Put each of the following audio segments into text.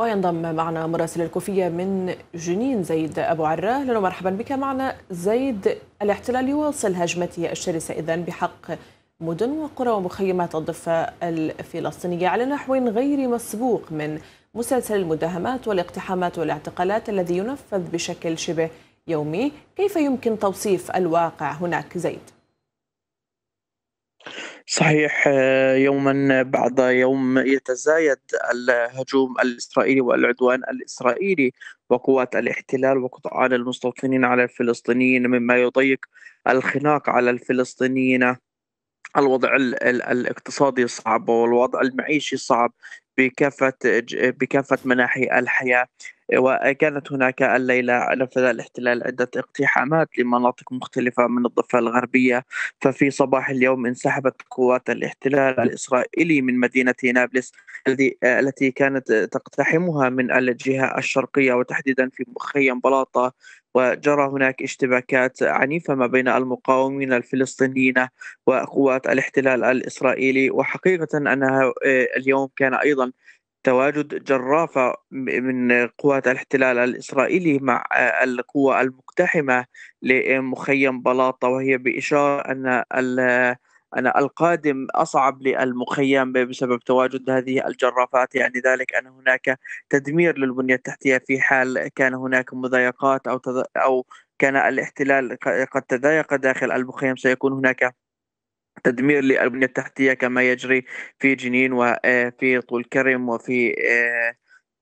وينضم معنا مراسل الكوفية من جنين زيد أبو عراه لنا مرحبا بك معنا زيد الاحتلال يواصل هجمته الشرسة إذا بحق مدن وقرى ومخيمات الضفة الفلسطينية على نحو غير مسبوق من مسلسل المداهمات والاقتحامات والاعتقالات الذي ينفذ بشكل شبه يومي كيف يمكن توصيف الواقع هناك زيد؟ صحيح آه، يوما بعد يوم يتزايد الهجوم الاسرائيلي والعدوان الاسرائيلي وقوات الاحتلال وقطعان المستوطنين على الفلسطينيين مما يضيق الخناق على الفلسطينيين الوضع الاقتصادي صعب والوضع المعيشي صعب بكافة بكافة مناحي الحياة وكانت هناك الليلة نفذ الاحتلال عدة اقتحامات لمناطق مختلفة من الضفة الغربية ففي صباح اليوم انسحبت قوات الاحتلال الإسرائيلي من مدينة نابلس التي كانت تقتحمها من الجهة الشرقية وتحديدا في مخيم بلاطة وجرى هناك اشتباكات عنيفة ما بين المقاومين الفلسطينيين وقوات الاحتلال الإسرائيلي وحقيقة أنها آه، اليوم كان أيضا تواجد جرافة من قوات الاحتلال الإسرائيلي مع آه، القوى المقتحمة لمخيم بلاطة وهي بإشارة أن أنا القادم أصعب للمخيم بسبب تواجد هذه الجرافات يعني ذلك أن هناك تدمير للبنية التحتية في حال كان هناك مضايقات أو تض... أو كان الاحتلال قد تضايق داخل المخيم سيكون هناك تدمير للبنية التحتية كما يجري في جنين وفي آه، طول كرم وفي آه،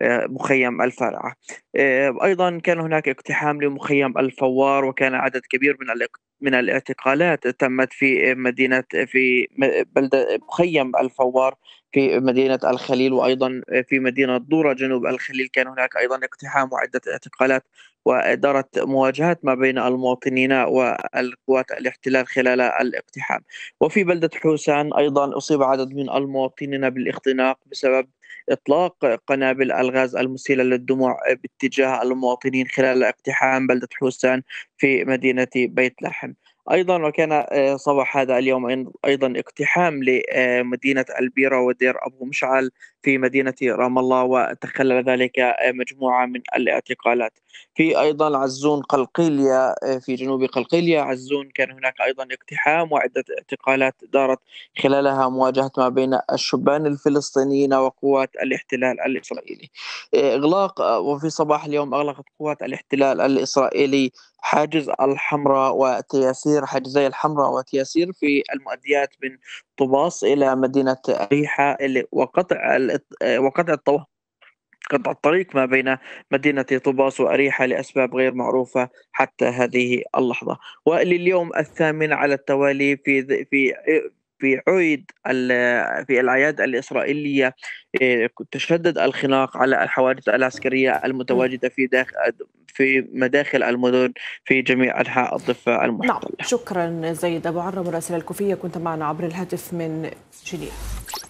آه، مخيم الفرعة أيضا كان هناك اقتحام لمخيم الفوار وكان عدد كبير من من الاعتقالات تمت في مدينة في بلدة مخيم الفوار في مدينة الخليل وأيضا في مدينة دورة جنوب الخليل كان هناك أيضا اقتحام وعدة اعتقالات ودارت مواجهات ما بين المواطنين والقوات الاحتلال خلال الاقتحام وفي بلدة حوسان أيضا أصيب عدد من المواطنين بالاختناق بسبب اطلاق قنابل الغاز المسيله للدموع باتجاه المواطنين خلال اقتحام بلده حوسان في مدينه بيت لحم أيضا وكان آه، صباح هذا اليوم أيضا اقتحام لمدينة البيرة ودير أبو مشعل في مدينة رام الله وتخلل ذلك آه، مجموعة من الاعتقالات في أيضا عزون قلقيلية آه، في جنوب قلقيلية عزون كان هناك أيضا اقتحام وعدة اعتقالات دارت خلالها مواجهة ما بين الشبان الفلسطينيين وقوات الاحتلال الإسرائيلي إغلاق وفي صباح اليوم أغلقت قوات الاحتلال الإسرائيلي حاجز الحمراء وتياسير حاجزي الحمراء وتياسير في المؤديات من طباس إلى مدينة اللي وقطع وقطع الطو... قطع الطريق ما بين مدينة طباس وأريحة لأسباب غير معروفة حتى هذه اللحظة ولليوم الثامن على التوالي في في في عيد في الأعياد الإسرائيلية آه، تشدد الخناق على الحوادث العسكرية المتواجدة في داخل في مداخل المدن في جميع أنحاء الضفة المحتلة نعم شكرا زيد أبو عرب مراسل الكوفية كنت معنا عبر الهاتف من جنيف